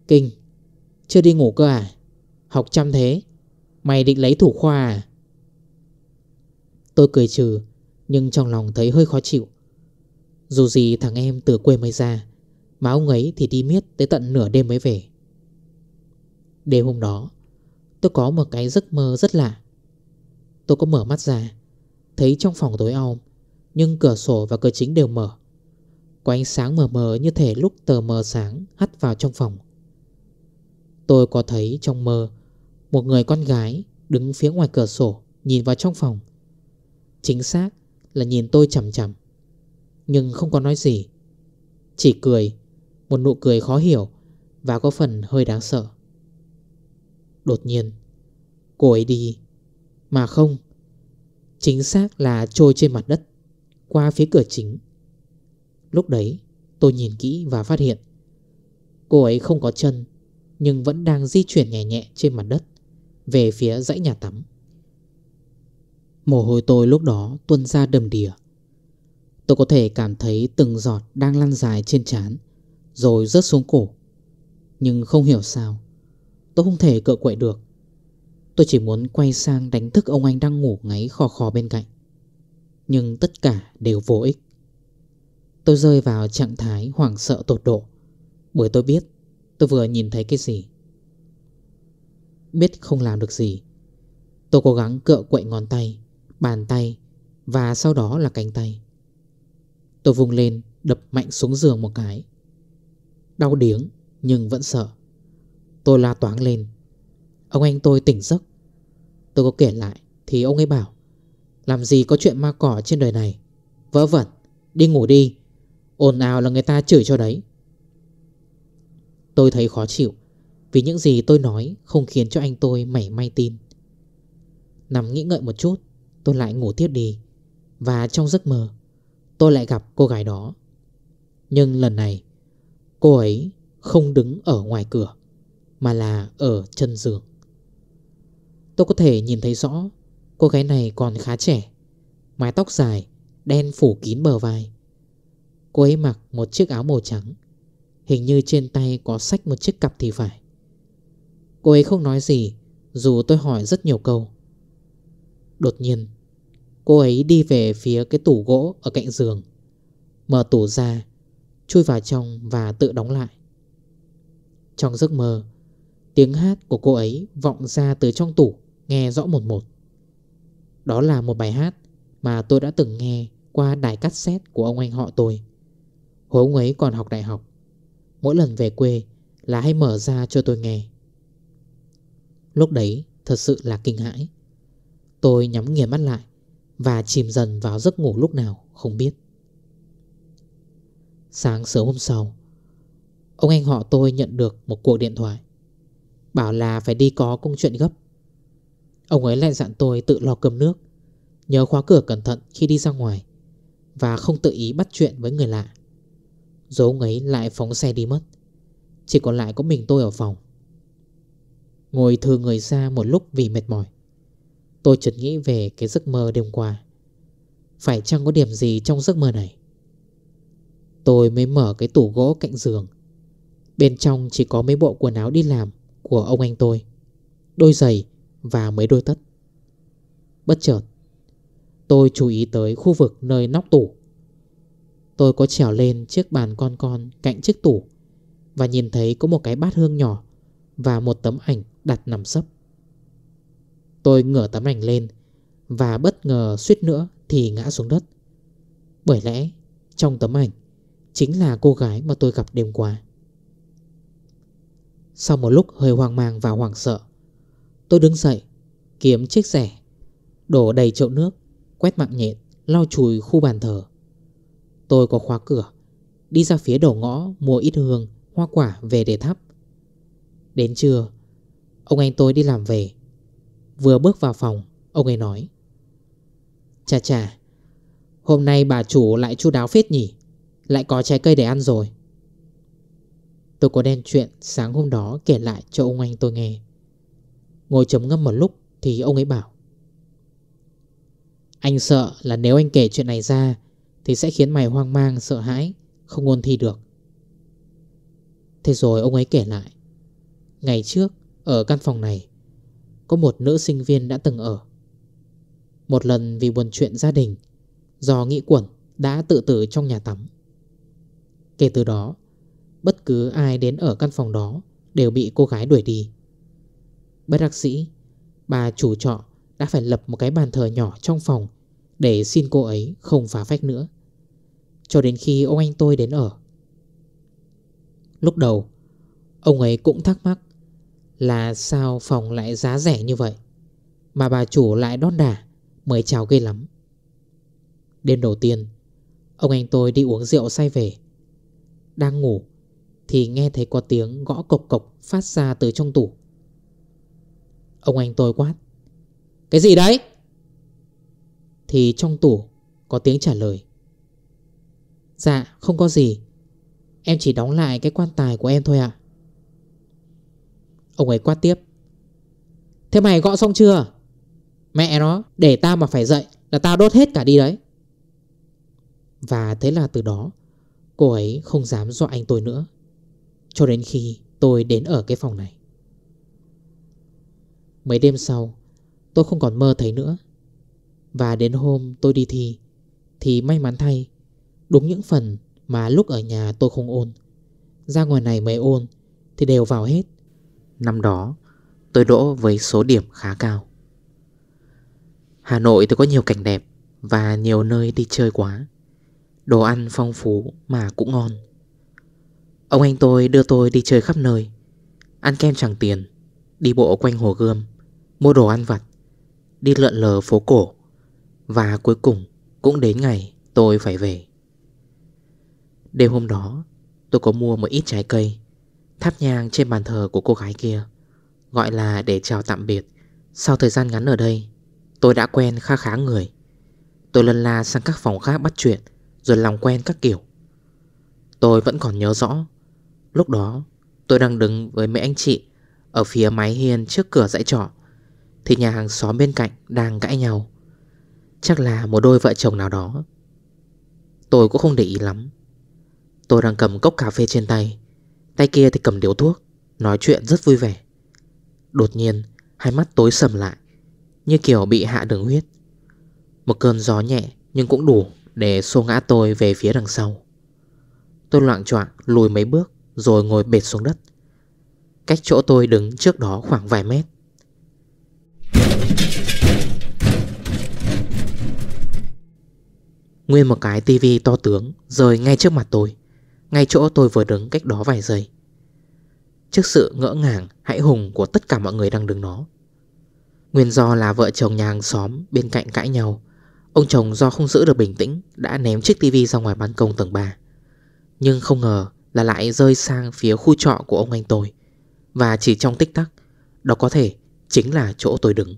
Kinh Chưa đi ngủ cơ à Học chăm thế Mày định lấy thủ khoa à Tôi cười trừ Nhưng trong lòng thấy hơi khó chịu Dù gì thằng em từ quê mới ra Mà ông ấy thì đi miết Tới tận nửa đêm mới về Đêm hôm đó Tôi có một cái giấc mơ rất lạ Tôi có mở mắt ra Thấy trong phòng tối om nhưng cửa sổ và cửa chính đều mở Có ánh sáng mờ mờ như thể lúc tờ mờ sáng hắt vào trong phòng Tôi có thấy trong mơ Một người con gái đứng phía ngoài cửa sổ Nhìn vào trong phòng Chính xác là nhìn tôi chầm chầm Nhưng không có nói gì Chỉ cười Một nụ cười khó hiểu Và có phần hơi đáng sợ Đột nhiên Cô ấy đi Mà không Chính xác là trôi trên mặt đất qua phía cửa chính. Lúc đấy tôi nhìn kỹ và phát hiện cô ấy không có chân nhưng vẫn đang di chuyển nhẹ nhẹ trên mặt đất về phía dãy nhà tắm. Mồ hôi tôi lúc đó tuôn ra đầm đìa. Tôi có thể cảm thấy từng giọt đang lăn dài trên trán rồi rớt xuống cổ. Nhưng không hiểu sao, tôi không thể cựa quậy được. Tôi chỉ muốn quay sang đánh thức ông anh đang ngủ ngáy khò khò bên cạnh nhưng tất cả đều vô ích. Tôi rơi vào trạng thái hoảng sợ tột độ bởi tôi biết tôi vừa nhìn thấy cái gì. Biết không làm được gì, tôi cố gắng cựa quậy ngón tay, bàn tay và sau đó là cánh tay. Tôi vùng lên đập mạnh xuống giường một cái. Đau điếng nhưng vẫn sợ. Tôi la toáng lên. Ông anh tôi tỉnh giấc. Tôi có kể lại thì ông ấy bảo làm gì có chuyện ma cỏ trên đời này Vỡ vẩn Đi ngủ đi ồn ào là người ta chửi cho đấy Tôi thấy khó chịu Vì những gì tôi nói Không khiến cho anh tôi mảy may tin Nằm nghĩ ngợi một chút Tôi lại ngủ tiếp đi Và trong giấc mơ Tôi lại gặp cô gái đó Nhưng lần này Cô ấy không đứng ở ngoài cửa Mà là ở chân giường Tôi có thể nhìn thấy rõ Cô gái này còn khá trẻ Mái tóc dài Đen phủ kín bờ vai Cô ấy mặc một chiếc áo màu trắng Hình như trên tay có sách một chiếc cặp thì phải Cô ấy không nói gì Dù tôi hỏi rất nhiều câu Đột nhiên Cô ấy đi về phía cái tủ gỗ Ở cạnh giường Mở tủ ra Chui vào trong và tự đóng lại Trong giấc mơ Tiếng hát của cô ấy vọng ra từ trong tủ Nghe rõ một một đó là một bài hát mà tôi đã từng nghe qua đài cassette của ông anh họ tôi. Hồi ông ấy còn học đại học. Mỗi lần về quê là hay mở ra cho tôi nghe. Lúc đấy thật sự là kinh hãi. Tôi nhắm nghiền mắt lại và chìm dần vào giấc ngủ lúc nào không biết. Sáng sớm hôm sau, ông anh họ tôi nhận được một cuộc điện thoại. Bảo là phải đi có công chuyện gấp. Ông ấy lại dặn tôi tự lo cơm nước Nhớ khóa cửa cẩn thận khi đi ra ngoài Và không tự ý bắt chuyện với người lạ Rồi ông ấy lại phóng xe đi mất Chỉ còn lại có mình tôi ở phòng Ngồi thừa người ra một lúc vì mệt mỏi Tôi chợt nghĩ về cái giấc mơ đêm qua Phải chăng có điểm gì trong giấc mơ này Tôi mới mở cái tủ gỗ cạnh giường Bên trong chỉ có mấy bộ quần áo đi làm Của ông anh tôi Đôi giày và mấy đôi tất. Bất chợt, tôi chú ý tới khu vực nơi nóc tủ. Tôi có trèo lên chiếc bàn con con cạnh chiếc tủ và nhìn thấy có một cái bát hương nhỏ và một tấm ảnh đặt nằm sấp. Tôi ngửa tấm ảnh lên và bất ngờ suýt nữa thì ngã xuống đất. Bởi lẽ trong tấm ảnh chính là cô gái mà tôi gặp đêm qua. Sau một lúc hơi hoang mang và hoảng sợ, Tôi đứng dậy Kiếm chiếc rẻ Đổ đầy chậu nước Quét mạng nhện Lau chùi khu bàn thờ Tôi có khóa cửa Đi ra phía đầu ngõ Mua ít hương Hoa quả về để thắp Đến trưa Ông anh tôi đi làm về Vừa bước vào phòng Ông ấy nói Chà chà Hôm nay bà chủ lại chu đáo phết nhỉ Lại có trái cây để ăn rồi Tôi có đem chuyện sáng hôm đó kể lại cho ông anh tôi nghe Ngồi trầm ngâm một lúc Thì ông ấy bảo Anh sợ là nếu anh kể chuyện này ra Thì sẽ khiến mày hoang mang sợ hãi Không ngôn thi được Thế rồi ông ấy kể lại Ngày trước ở căn phòng này Có một nữ sinh viên đã từng ở Một lần vì buồn chuyện gia đình Do nghĩ quẩn đã tự tử trong nhà tắm Kể từ đó Bất cứ ai đến ở căn phòng đó Đều bị cô gái đuổi đi Bất đắc sĩ Bà chủ trọ đã phải lập một cái bàn thờ nhỏ trong phòng Để xin cô ấy không phá phách nữa Cho đến khi ông anh tôi đến ở Lúc đầu Ông ấy cũng thắc mắc Là sao phòng lại giá rẻ như vậy Mà bà chủ lại đón đà Mới chào ghê lắm Đêm đầu tiên Ông anh tôi đi uống rượu say về Đang ngủ Thì nghe thấy có tiếng gõ cộc cộc phát ra từ trong tủ Ông anh tôi quát Cái gì đấy Thì trong tủ có tiếng trả lời Dạ không có gì Em chỉ đóng lại cái quan tài của em thôi ạ Ông ấy quát tiếp Thế mày gõ xong chưa Mẹ nó để tao mà phải dậy Là tao đốt hết cả đi đấy Và thế là từ đó Cô ấy không dám dọa anh tôi nữa Cho đến khi tôi đến ở cái phòng này Mấy đêm sau Tôi không còn mơ thấy nữa Và đến hôm tôi đi thi Thì may mắn thay Đúng những phần mà lúc ở nhà tôi không ôn Ra ngoài này mới ôn Thì đều vào hết Năm đó tôi đỗ với số điểm khá cao Hà Nội tôi có nhiều cảnh đẹp Và nhiều nơi đi chơi quá Đồ ăn phong phú mà cũng ngon Ông anh tôi đưa tôi đi chơi khắp nơi Ăn kem chẳng tiền Đi bộ quanh hồ gươm mua đồ ăn vặt, đi lượn lờ phố cổ và cuối cùng cũng đến ngày tôi phải về. Đêm hôm đó, tôi có mua một ít trái cây, thắp nhang trên bàn thờ của cô gái kia, gọi là để chào tạm biệt. Sau thời gian ngắn ở đây, tôi đã quen kha khá người. Tôi lần la sang các phòng khác bắt chuyện, rồi lòng quen các kiểu. Tôi vẫn còn nhớ rõ, lúc đó tôi đang đứng với mấy anh chị ở phía mái hiên trước cửa dãy trọ. Thì nhà hàng xóm bên cạnh đang cãi nhau Chắc là một đôi vợ chồng nào đó Tôi cũng không để ý lắm Tôi đang cầm cốc cà phê trên tay Tay kia thì cầm điếu thuốc Nói chuyện rất vui vẻ Đột nhiên hai mắt tối sầm lại Như kiểu bị hạ đường huyết Một cơn gió nhẹ Nhưng cũng đủ để xô ngã tôi về phía đằng sau Tôi loạn choạng lùi mấy bước Rồi ngồi bệt xuống đất Cách chỗ tôi đứng trước đó khoảng vài mét Nguyên một cái tivi to tướng Rồi ngay trước mặt tôi Ngay chỗ tôi vừa đứng cách đó vài giây Trước sự ngỡ ngàng hãy hùng của tất cả mọi người đang đứng đó Nguyên do là vợ chồng nhà hàng xóm Bên cạnh cãi nhau Ông chồng do không giữ được bình tĩnh Đã ném chiếc tivi ra ngoài ban công tầng 3 Nhưng không ngờ là lại rơi sang phía khu trọ của ông anh tôi Và chỉ trong tích tắc Đó có thể chính là chỗ tôi đứng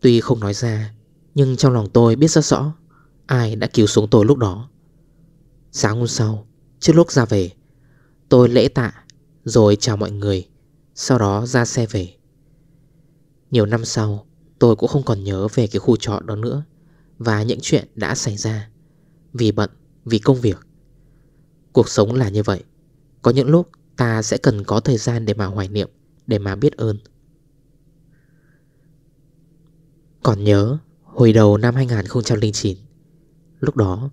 Tuy không nói ra Nhưng trong lòng tôi biết rất rõ Ai đã cứu xuống tôi lúc đó Sáng hôm sau Trước lúc ra về Tôi lễ tạ Rồi chào mọi người Sau đó ra xe về Nhiều năm sau Tôi cũng không còn nhớ về cái khu trọ đó nữa Và những chuyện đã xảy ra Vì bận, vì công việc Cuộc sống là như vậy Có những lúc ta sẽ cần có thời gian để mà hoài niệm Để mà biết ơn Còn nhớ Hồi đầu năm 2009 Lúc đó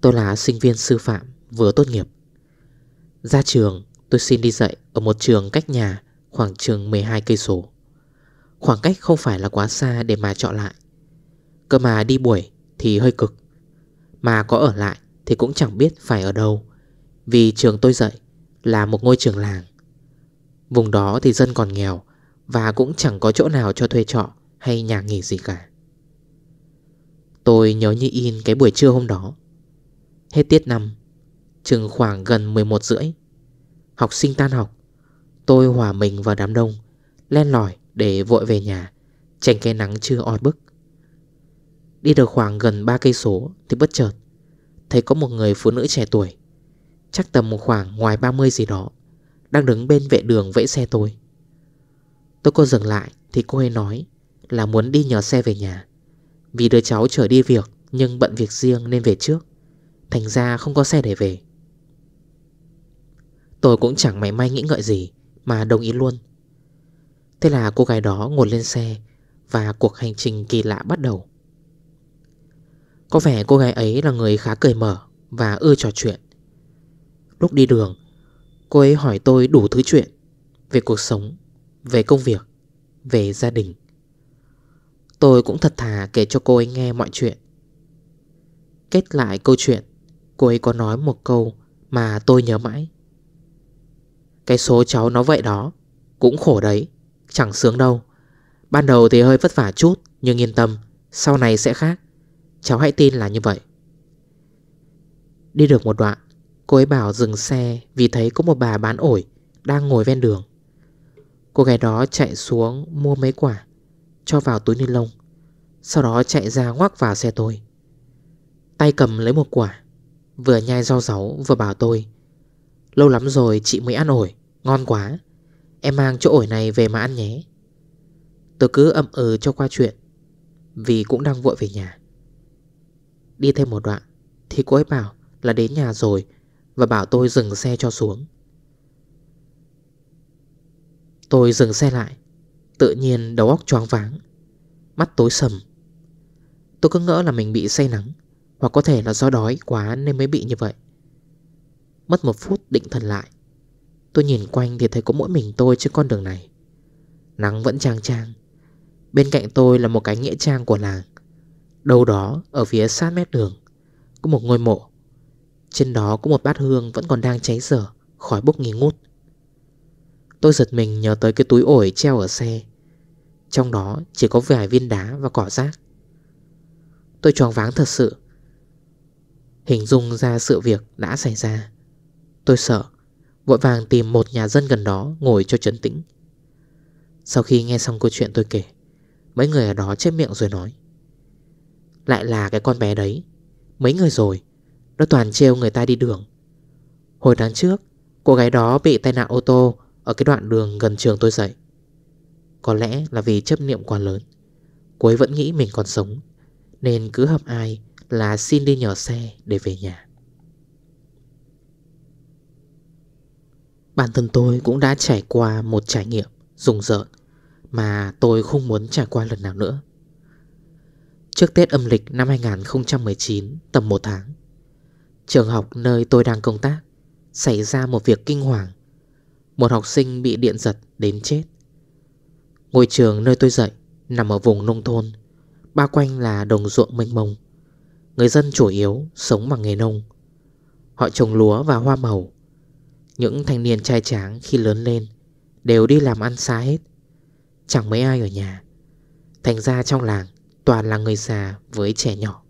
tôi là sinh viên sư phạm vừa tốt nghiệp Ra trường tôi xin đi dạy ở một trường cách nhà khoảng chừng 12 cây số. Khoảng cách không phải là quá xa để mà chọn lại. Cơ mà đi buổi thì hơi cực. Mà có ở lại thì cũng chẳng biết phải ở đâu. Vì trường tôi dạy là một ngôi trường làng. Vùng đó thì dân còn nghèo và cũng chẳng có chỗ nào cho thuê trọ hay nhà nghỉ gì cả. Tôi nhớ như in cái buổi trưa hôm đó Hết tiết năm Chừng khoảng gần 11 rưỡi Học sinh tan học Tôi hòa mình vào đám đông Len lỏi để vội về nhà Tránh cái nắng chưa oi bức Đi được khoảng gần 3 cây số Thì bất chợt Thấy có một người phụ nữ trẻ tuổi Chắc tầm một khoảng ngoài 30 gì đó Đang đứng bên vệ đường vẫy xe tôi Tôi có dừng lại Thì cô ấy nói Là muốn đi nhờ xe về nhà vì đứa cháu trở đi việc Nhưng bận việc riêng nên về trước Thành ra không có xe để về Tôi cũng chẳng mảy may nghĩ ngợi gì Mà đồng ý luôn Thế là cô gái đó ngồi lên xe Và cuộc hành trình kỳ lạ bắt đầu Có vẻ cô gái ấy là người khá cởi mở Và ưa trò chuyện Lúc đi đường Cô ấy hỏi tôi đủ thứ chuyện Về cuộc sống Về công việc Về gia đình Tôi cũng thật thà kể cho cô ấy nghe mọi chuyện Kết lại câu chuyện Cô ấy có nói một câu Mà tôi nhớ mãi Cái số cháu nó vậy đó Cũng khổ đấy Chẳng sướng đâu Ban đầu thì hơi vất vả chút Nhưng yên tâm Sau này sẽ khác Cháu hãy tin là như vậy Đi được một đoạn Cô ấy bảo dừng xe Vì thấy có một bà bán ổi Đang ngồi ven đường Cô gái đó chạy xuống mua mấy quả cho vào túi ni lông Sau đó chạy ra ngoác vào xe tôi Tay cầm lấy một quả Vừa nhai rau giấu vừa bảo tôi Lâu lắm rồi chị mới ăn ổi Ngon quá Em mang chỗ ổi này về mà ăn nhé Tôi cứ ậm ừ cho qua chuyện Vì cũng đang vội về nhà Đi thêm một đoạn Thì cô ấy bảo là đến nhà rồi Và bảo tôi dừng xe cho xuống Tôi dừng xe lại Tự nhiên đầu óc choáng váng Mắt tối sầm Tôi cứ ngỡ là mình bị say nắng Hoặc có thể là do đói quá nên mới bị như vậy Mất một phút định thần lại Tôi nhìn quanh thì thấy có mỗi mình tôi trên con đường này Nắng vẫn trang trang Bên cạnh tôi là một cái nghĩa trang của làng Đâu đó ở phía sát mép đường Có một ngôi mộ Trên đó có một bát hương vẫn còn đang cháy dở Khói bốc nghi ngút Tôi giật mình nhớ tới cái túi ổi treo ở xe Trong đó chỉ có vài viên đá và cỏ rác Tôi choáng váng thật sự Hình dung ra sự việc đã xảy ra Tôi sợ Vội vàng tìm một nhà dân gần đó Ngồi cho trấn tĩnh Sau khi nghe xong câu chuyện tôi kể Mấy người ở đó chết miệng rồi nói Lại là cái con bé đấy Mấy người rồi Nó toàn trêu người ta đi đường Hồi tháng trước Cô gái đó bị tai nạn ô tô ở cái đoạn đường gần trường tôi dậy, Có lẽ là vì chấp niệm quá lớn Cô ấy vẫn nghĩ mình còn sống Nên cứ hầm ai là xin đi nhờ xe để về nhà Bản thân tôi cũng đã trải qua một trải nghiệm rùng rợn Mà tôi không muốn trải qua lần nào nữa Trước Tết âm lịch năm 2019 tầm 1 tháng Trường học nơi tôi đang công tác Xảy ra một việc kinh hoàng một học sinh bị điện giật đến chết Ngôi trường nơi tôi dạy Nằm ở vùng nông thôn Bao quanh là đồng ruộng mênh mông Người dân chủ yếu sống bằng nghề nông Họ trồng lúa và hoa màu Những thanh niên trai tráng khi lớn lên Đều đi làm ăn xa hết Chẳng mấy ai ở nhà Thành ra trong làng Toàn là người già với trẻ nhỏ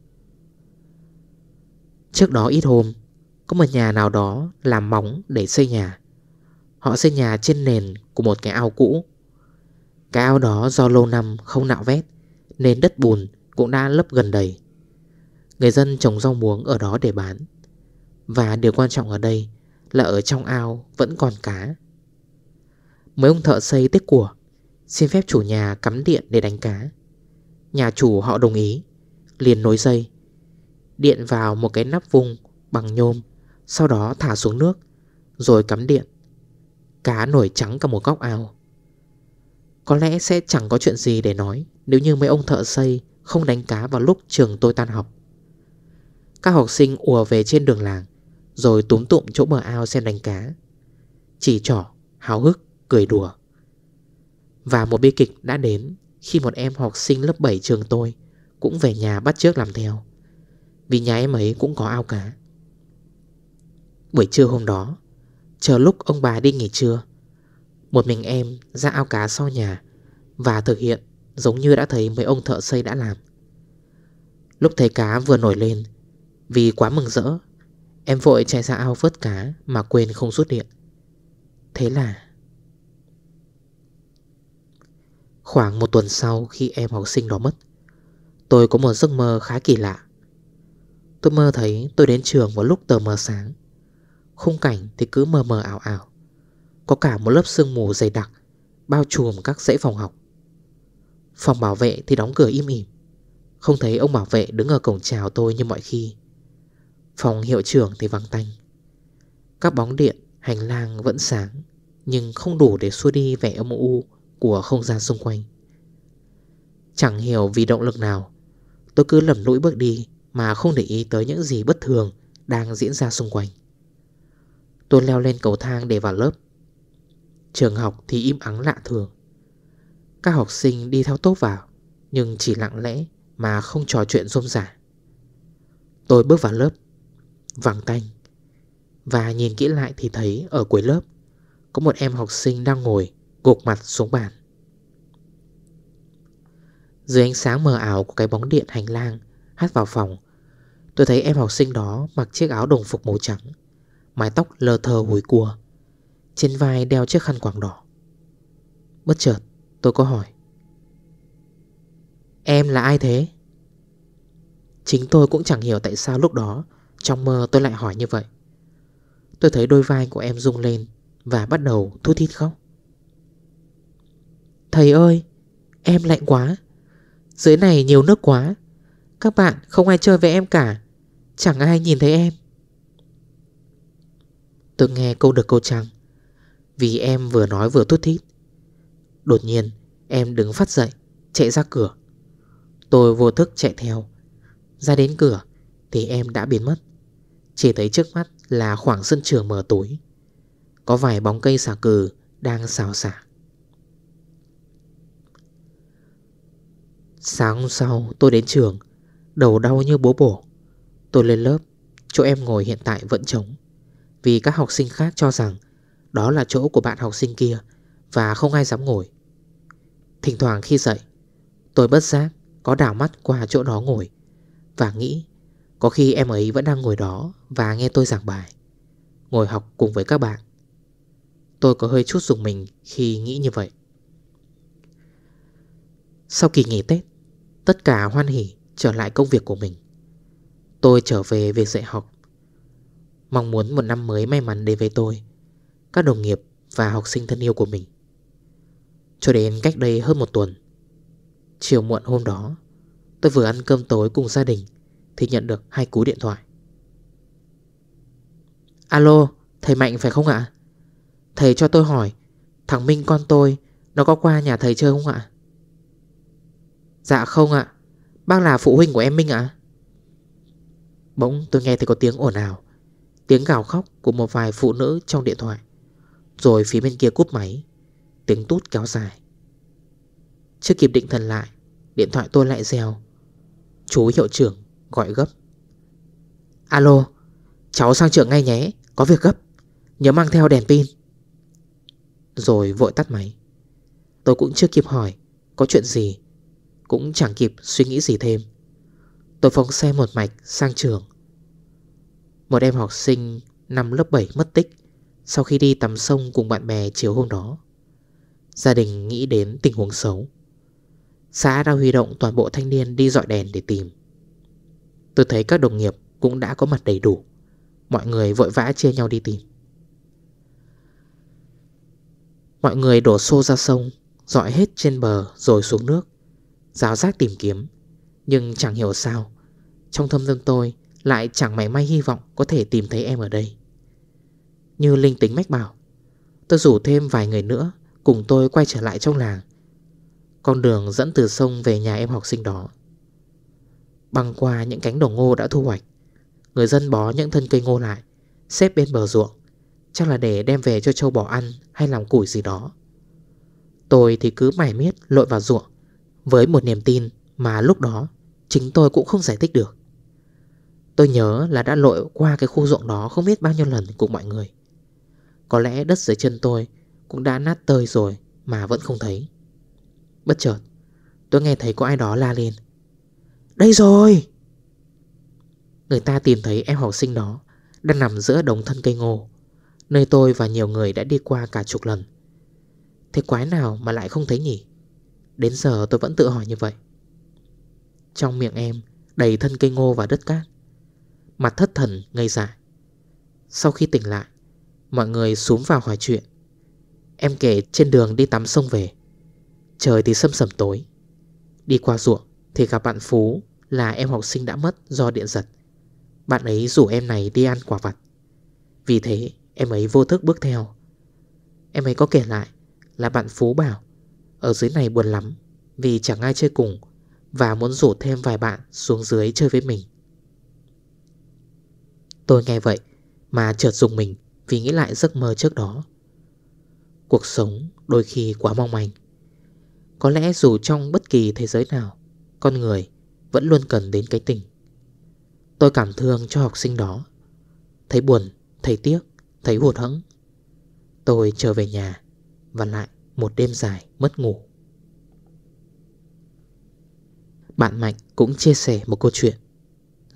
Trước đó ít hôm Có một nhà nào đó làm móng để xây nhà Họ xây nhà trên nền của một cái ao cũ Cái ao đó do lâu năm không nạo vét Nên đất bùn cũng đã lấp gần đầy Người dân trồng rau muống ở đó để bán Và điều quan trọng ở đây Là ở trong ao vẫn còn cá Mấy ông thợ xây tết của Xin phép chủ nhà cắm điện để đánh cá Nhà chủ họ đồng ý Liền nối dây Điện vào một cái nắp vung bằng nhôm Sau đó thả xuống nước Rồi cắm điện Cá nổi trắng cả một góc ao Có lẽ sẽ chẳng có chuyện gì để nói Nếu như mấy ông thợ xây Không đánh cá vào lúc trường tôi tan học Các học sinh ùa về trên đường làng Rồi túm tụm chỗ bờ ao xem đánh cá Chỉ trỏ, háo hức, cười đùa Và một bi kịch đã đến Khi một em học sinh lớp 7 trường tôi Cũng về nhà bắt trước làm theo Vì nhà em ấy cũng có ao cá Buổi trưa hôm đó Chờ lúc ông bà đi nghỉ trưa Một mình em ra ao cá sau nhà Và thực hiện giống như đã thấy mấy ông thợ xây đã làm Lúc thấy cá vừa nổi lên Vì quá mừng rỡ Em vội chạy ra ao vớt cá Mà quên không rút điện Thế là Khoảng một tuần sau khi em học sinh đó mất Tôi có một giấc mơ khá kỳ lạ Tôi mơ thấy tôi đến trường vào lúc tờ mờ sáng Khung cảnh thì cứ mờ mờ ảo ảo Có cả một lớp sương mù dày đặc Bao trùm các dãy phòng học Phòng bảo vệ thì đóng cửa im ỉm Không thấy ông bảo vệ đứng ở cổng chào tôi như mọi khi Phòng hiệu trưởng thì vắng tanh Các bóng điện, hành lang vẫn sáng Nhưng không đủ để xua đi vẻ âm u của không gian xung quanh Chẳng hiểu vì động lực nào Tôi cứ lầm lũi bước đi Mà không để ý tới những gì bất thường Đang diễn ra xung quanh Tôi leo lên cầu thang để vào lớp Trường học thì im ắng lạ thường Các học sinh đi theo tốt vào Nhưng chỉ lặng lẽ Mà không trò chuyện rôm rả Tôi bước vào lớp Vàng tanh Và nhìn kỹ lại thì thấy ở cuối lớp Có một em học sinh đang ngồi Gục mặt xuống bàn Dưới ánh sáng mờ ảo của cái bóng điện hành lang hát vào phòng Tôi thấy em học sinh đó mặc chiếc áo đồng phục màu trắng Mái tóc lờ thờ hối cua Trên vai đeo chiếc khăn quàng đỏ Bất chợt tôi có hỏi Em là ai thế? Chính tôi cũng chẳng hiểu tại sao lúc đó Trong mơ tôi lại hỏi như vậy Tôi thấy đôi vai của em rung lên Và bắt đầu thút thít khóc Thầy ơi Em lạnh quá Dưới này nhiều nước quá Các bạn không ai chơi với em cả Chẳng ai nhìn thấy em Tôi nghe câu được câu trăng Vì em vừa nói vừa tút thít Đột nhiên em đứng phát dậy Chạy ra cửa Tôi vô thức chạy theo Ra đến cửa thì em đã biến mất Chỉ thấy trước mắt là khoảng sân trường mờ tối Có vài bóng cây xà cừ Đang xào xả Sáng sau tôi đến trường Đầu đau như bố bổ Tôi lên lớp Chỗ em ngồi hiện tại vẫn trống vì các học sinh khác cho rằng Đó là chỗ của bạn học sinh kia Và không ai dám ngồi Thỉnh thoảng khi dậy Tôi bất giác có đảo mắt qua chỗ đó ngồi Và nghĩ Có khi em ấy vẫn đang ngồi đó Và nghe tôi giảng bài Ngồi học cùng với các bạn Tôi có hơi chút dùng mình khi nghĩ như vậy Sau kỳ nghỉ Tết Tất cả hoan hỉ trở lại công việc của mình Tôi trở về việc dạy học Mong muốn một năm mới may mắn đến với tôi Các đồng nghiệp và học sinh thân yêu của mình Cho đến cách đây hơn một tuần Chiều muộn hôm đó Tôi vừa ăn cơm tối cùng gia đình Thì nhận được hai cú điện thoại Alo, thầy Mạnh phải không ạ? Thầy cho tôi hỏi Thằng Minh con tôi Nó có qua nhà thầy chơi không ạ? Dạ không ạ Bác là phụ huynh của em Minh ạ Bỗng tôi nghe thấy có tiếng ồn ào Tiếng gào khóc của một vài phụ nữ trong điện thoại Rồi phía bên kia cúp máy Tiếng tút kéo dài Chưa kịp định thần lại Điện thoại tôi lại rèo Chú hiệu trưởng gọi gấp Alo Cháu sang trường ngay nhé Có việc gấp Nhớ mang theo đèn pin Rồi vội tắt máy Tôi cũng chưa kịp hỏi Có chuyện gì Cũng chẳng kịp suy nghĩ gì thêm Tôi phóng xe một mạch sang trường một em học sinh năm lớp 7 mất tích Sau khi đi tắm sông cùng bạn bè chiều hôm đó Gia đình nghĩ đến tình huống xấu Xã đã huy động toàn bộ thanh niên đi dọi đèn để tìm Tôi thấy các đồng nghiệp cũng đã có mặt đầy đủ Mọi người vội vã chia nhau đi tìm Mọi người đổ xô ra sông Dọi hết trên bờ rồi xuống nước Giáo giác tìm kiếm Nhưng chẳng hiểu sao Trong thâm tâm tôi lại chẳng mảy may hy vọng có thể tìm thấy em ở đây Như linh tính mách bảo Tôi rủ thêm vài người nữa Cùng tôi quay trở lại trong làng Con đường dẫn từ sông về nhà em học sinh đó Băng qua những cánh đồng ngô đã thu hoạch Người dân bó những thân cây ngô lại Xếp bên bờ ruộng Chắc là để đem về cho châu bò ăn Hay làm củi gì đó Tôi thì cứ mải miết lội vào ruộng Với một niềm tin mà lúc đó Chính tôi cũng không giải thích được Tôi nhớ là đã lội qua cái khu ruộng đó không biết bao nhiêu lần cùng mọi người. Có lẽ đất dưới chân tôi cũng đã nát tơi rồi mà vẫn không thấy. Bất chợt, tôi nghe thấy có ai đó la lên. Đây rồi! Người ta tìm thấy em học sinh đó đang nằm giữa đống thân cây ngô, nơi tôi và nhiều người đã đi qua cả chục lần. Thế quái nào mà lại không thấy nhỉ? Đến giờ tôi vẫn tự hỏi như vậy. Trong miệng em đầy thân cây ngô và đất cát. Mặt thất thần ngây dại Sau khi tỉnh lại Mọi người xuống vào hỏi chuyện Em kể trên đường đi tắm sông về Trời thì sâm sầm tối Đi qua ruộng thì gặp bạn Phú Là em học sinh đã mất do điện giật Bạn ấy rủ em này đi ăn quả vặt Vì thế em ấy vô thức bước theo Em ấy có kể lại Là bạn Phú bảo Ở dưới này buồn lắm Vì chẳng ai chơi cùng Và muốn rủ thêm vài bạn xuống dưới chơi với mình Tôi nghe vậy mà chợt dùng mình vì nghĩ lại giấc mơ trước đó. Cuộc sống đôi khi quá mong manh. Có lẽ dù trong bất kỳ thế giới nào, con người vẫn luôn cần đến cái tình. Tôi cảm thương cho học sinh đó. Thấy buồn, thấy tiếc, thấy hụt hẫng. Tôi trở về nhà và lại một đêm dài mất ngủ. Bạn Mạnh cũng chia sẻ một câu chuyện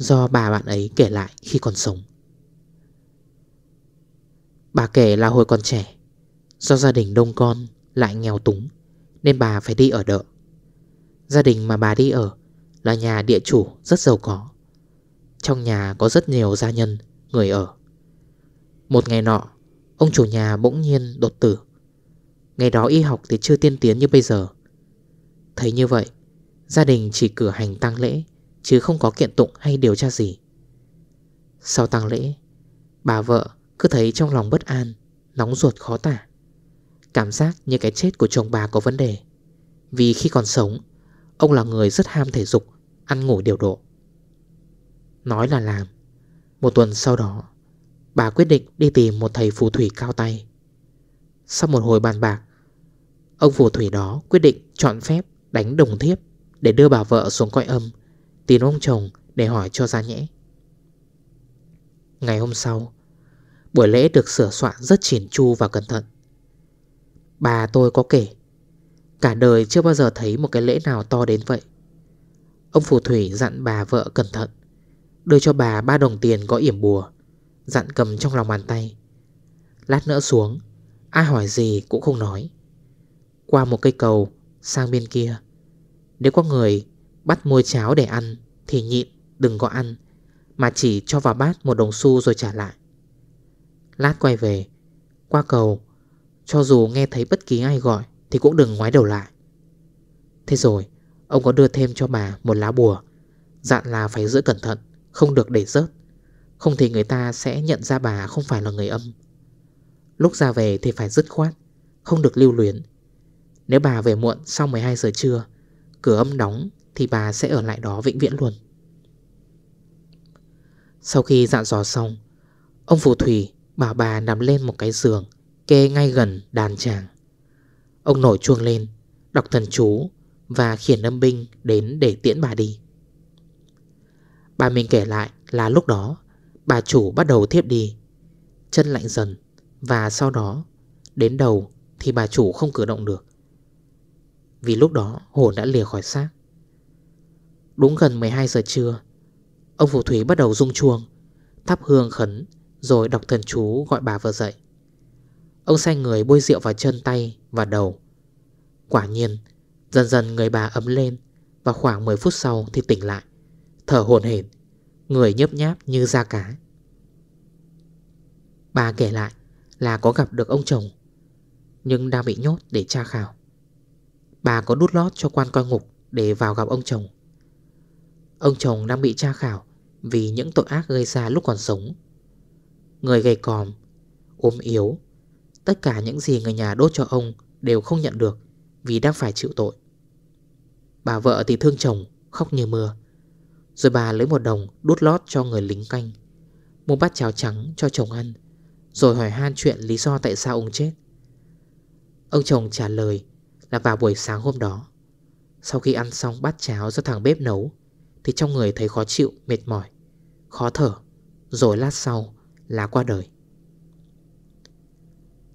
do bà bạn ấy kể lại khi còn sống. Bà kể là hồi còn trẻ, do gia đình đông con lại nghèo túng nên bà phải đi ở đợ. Gia đình mà bà đi ở là nhà địa chủ rất giàu có. Trong nhà có rất nhiều gia nhân, người ở. Một ngày nọ, ông chủ nhà bỗng nhiên đột tử. Ngày đó y học thì chưa tiên tiến như bây giờ. Thấy như vậy, gia đình chỉ cử hành tang lễ Chứ không có kiện tụng hay điều tra gì Sau tang lễ Bà vợ cứ thấy trong lòng bất an Nóng ruột khó tả Cảm giác như cái chết của chồng bà có vấn đề Vì khi còn sống Ông là người rất ham thể dục Ăn ngủ điều độ Nói là làm Một tuần sau đó Bà quyết định đi tìm một thầy phù thủy cao tay Sau một hồi bàn bạc Ông phù thủy đó quyết định chọn phép đánh đồng thiếp Để đưa bà vợ xuống coi âm Tìm ông chồng để hỏi cho ra nhẽ Ngày hôm sau Buổi lễ được sửa soạn rất chỉn chu và cẩn thận Bà tôi có kể Cả đời chưa bao giờ thấy một cái lễ nào to đến vậy Ông phù thủy dặn bà vợ cẩn thận Đưa cho bà ba đồng tiền có yểm bùa Dặn cầm trong lòng bàn tay Lát nữa xuống Ai hỏi gì cũng không nói Qua một cây cầu Sang bên kia Nếu có người Bắt mua cháo để ăn Thì nhịn đừng có ăn Mà chỉ cho vào bát một đồng xu rồi trả lại Lát quay về Qua cầu Cho dù nghe thấy bất kỳ ai gọi Thì cũng đừng ngoái đầu lại Thế rồi Ông có đưa thêm cho bà một lá bùa Dặn là phải giữ cẩn thận Không được để rớt Không thì người ta sẽ nhận ra bà không phải là người âm Lúc ra về thì phải dứt khoát Không được lưu luyến Nếu bà về muộn sau 12 giờ trưa Cửa âm đóng thì bà sẽ ở lại đó vĩnh viễn luôn Sau khi dặn dò xong Ông phù thủy bảo bà nằm lên một cái giường Kê ngay gần đàn tràng. Ông nổi chuông lên Đọc thần chú Và khiển âm binh đến để tiễn bà đi Bà mình kể lại là lúc đó Bà chủ bắt đầu thiếp đi Chân lạnh dần Và sau đó Đến đầu thì bà chủ không cử động được Vì lúc đó hồn đã lìa khỏi xác Đúng gần 12 giờ trưa Ông phù thủy bắt đầu rung chuông Thắp hương khấn Rồi đọc thần chú gọi bà vợ dậy Ông sai người bôi rượu vào chân tay và đầu Quả nhiên Dần dần người bà ấm lên Và khoảng 10 phút sau thì tỉnh lại Thở hồn hển Người nhấp nháp như da cá Bà kể lại là có gặp được ông chồng Nhưng đang bị nhốt để tra khảo Bà có đút lót cho quan coi ngục Để vào gặp ông chồng Ông chồng đang bị tra khảo Vì những tội ác gây ra lúc còn sống Người gầy còm ốm yếu Tất cả những gì người nhà đốt cho ông Đều không nhận được Vì đang phải chịu tội Bà vợ thì thương chồng Khóc như mưa Rồi bà lấy một đồng đút lót cho người lính canh Mua bát cháo trắng cho chồng ăn Rồi hỏi han chuyện lý do tại sao ông chết Ông chồng trả lời Là vào buổi sáng hôm đó Sau khi ăn xong bát cháo do thằng bếp nấu thì trong người thấy khó chịu, mệt mỏi Khó thở Rồi lát sau là qua đời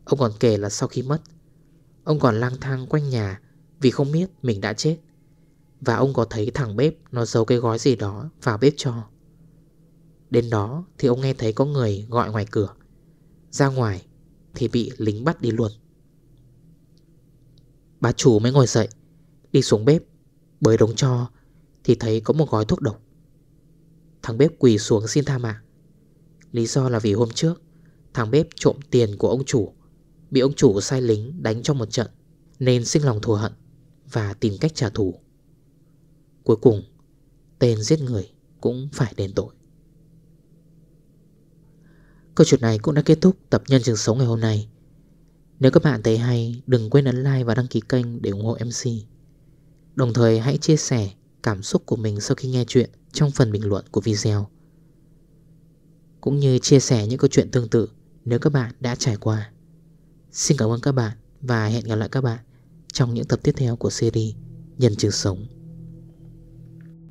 Ông còn kể là sau khi mất Ông còn lang thang quanh nhà Vì không biết mình đã chết Và ông có thấy thằng bếp Nó giấu cái gói gì đó vào bếp cho Đến đó thì ông nghe thấy có người gọi ngoài cửa Ra ngoài thì bị lính bắt đi luôn Bà chủ mới ngồi dậy Đi xuống bếp Bới đống cho thì thấy có một gói thuốc độc Thằng bếp quỳ xuống xin tha mạng Lý do là vì hôm trước Thằng bếp trộm tiền của ông chủ Bị ông chủ sai lính đánh trong một trận Nên sinh lòng thù hận Và tìm cách trả thù Cuối cùng Tên giết người cũng phải đền tội Câu chuyện này cũng đã kết thúc tập nhân trường sống ngày hôm nay Nếu các bạn thấy hay Đừng quên ấn like và đăng ký kênh để ủng hộ MC Đồng thời hãy chia sẻ cảm xúc của mình sau khi nghe chuyện trong phần bình luận của video. Cũng như chia sẻ những câu chuyện tương tự nếu các bạn đã trải qua. Xin cảm ơn các bạn và hẹn gặp lại các bạn trong những tập tiếp theo của series Nhân chứng sống.